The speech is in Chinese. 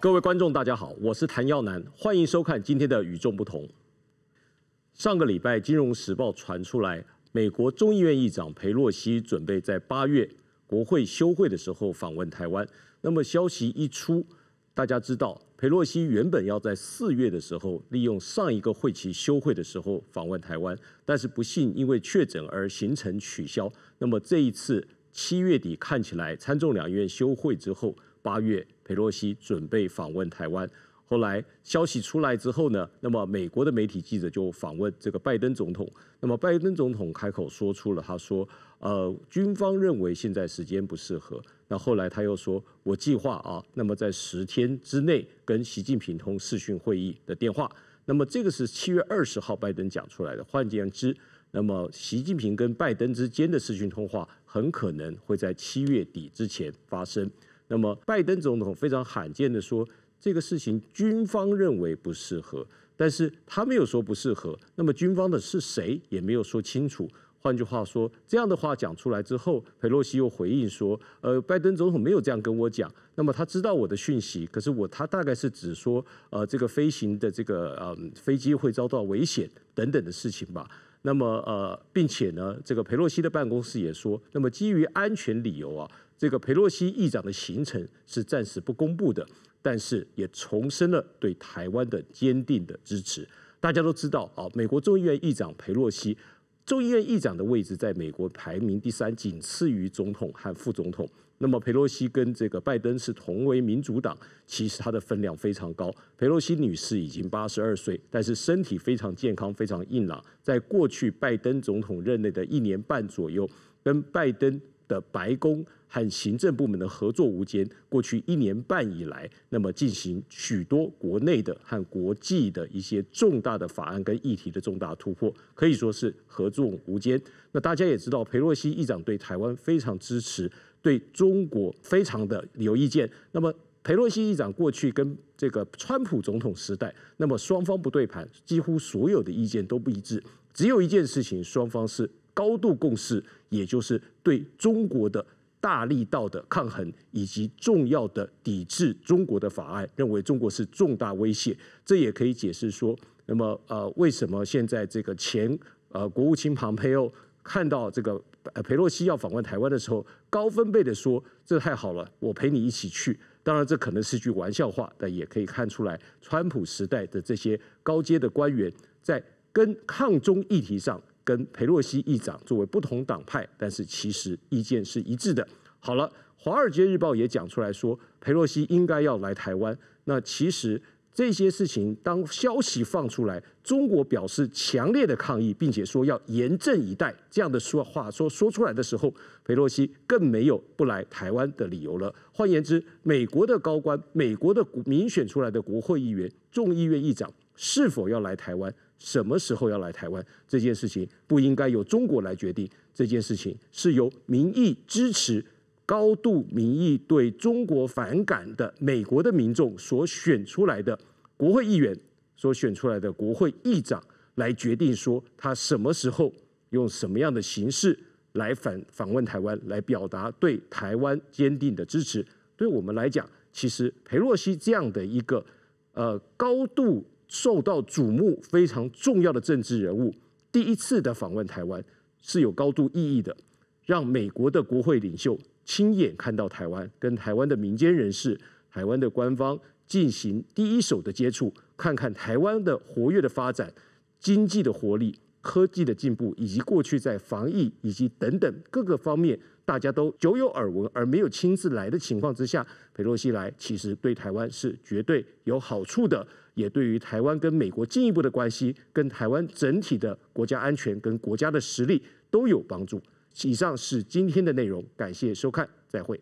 各位观众，大家好，我是谭耀南，欢迎收看今天的《与众不同》。上个礼拜，《金融时报》传出来，美国众议院议长佩洛西准备在八月国会休会的时候访问台湾。那么消息一出，大家知道，佩洛西原本要在四月的时候利用上一个会期休会的时候访问台湾，但是不幸因为确诊而行程取消。那么这一次七月底看起来，参众两院休会之后。八月，佩洛西准备访问台湾。后来消息出来之后呢，那么美国的媒体记者就访问这个拜登总统。那么拜登总统开口说出了，他说：“呃，军方认为现在时间不适合。”那后来他又说：“我计划啊，那么在十天之内跟习近平通视讯会议的电话。”那么这个是七月二十号拜登讲出来的。换言之，那么习近平跟拜登之间的视讯通话很可能会在七月底之前发生。那么，拜登总统非常罕见的说，这个事情军方认为不适合，但是他没有说不适合。那么军方的是谁也没有说清楚。换句话说，这样的话讲出来之后，佩洛西又回应说，呃，拜登总统没有这样跟我讲。那么他知道我的讯息，可是我他大概是只说，呃，这个飞行的这个呃，飞机会遭到危险等等的事情吧。那么呃，并且呢，这个佩洛西的办公室也说，那么基于安全理由啊。这个佩洛西议长的行程是暂时不公布的，但是也重申了对台湾的坚定的支持。大家都知道啊，美国众议院议长佩洛西，众议院议长的位置在美国排名第三，仅次于总统和副总统。那么佩洛西跟这个拜登是同为民主党，其实他的分量非常高。佩洛西女士已经八十二岁，但是身体非常健康，非常硬朗。在过去拜登总统任内的一年半左右，跟拜登。的白宫和行政部门的合作无间，过去一年半以来，那么进行许多国内的和国际的一些重大的法案跟议题的重大突破，可以说是合作无间。那大家也知道，佩洛西议长对台湾非常支持，对中国非常的有意见。那么佩洛西议长过去跟这个川普总统时代，那么双方不对盘，几乎所有的意见都不一致，只有一件事情，双方是。高度共识，也就是对中国的大力道的抗衡以及重要的抵制中国的法案，认为中国是重大威胁。这也可以解释说，那么呃，为什么现在这个前呃国务卿庞培欧看到这个佩洛西要访问台湾的时候，高分贝的说这太好了，我陪你一起去。当然，这可能是句玩笑话，但也可以看出来，川普时代的这些高阶的官员在跟抗中议题上。跟佩洛西议长作为不同党派，但是其实意见是一致的。好了，华尔街日报也讲出来说，佩洛西应该要来台湾。那其实这些事情当消息放出来，中国表示强烈的抗议，并且说要严阵以待。这样的说话说说出来的时候，佩洛西更没有不来台湾的理由了。换言之，美国的高官，美国的民选出来的国会议员、众议院议长，是否要来台湾？什么时候要来台湾这件事情不应该由中国来决定，这件事情是由民意支持、高度民意对中国反感的美国的民众所选出来的国会议员所选出来的国会议长来决定，说他什么时候用什么样的形式来访访问台湾，来表达对台湾坚定的支持。对我们来讲，其实裴洛西这样的一个呃高度。受到瞩目非常重要的政治人物第一次的访问台湾是有高度意义的，让美国的国会领袖亲眼看到台湾，跟台湾的民间人士、台湾的官方进行第一手的接触，看看台湾的活跃的发展、经济的活力。科技的进步，以及过去在防疫以及等等各个方面，大家都久有耳闻而没有亲自来的情况之下，佩洛西来其实对台湾是绝对有好处的，也对于台湾跟美国进一步的关系，跟台湾整体的国家安全跟国家的实力都有帮助。以上是今天的内容，感谢收看，再会。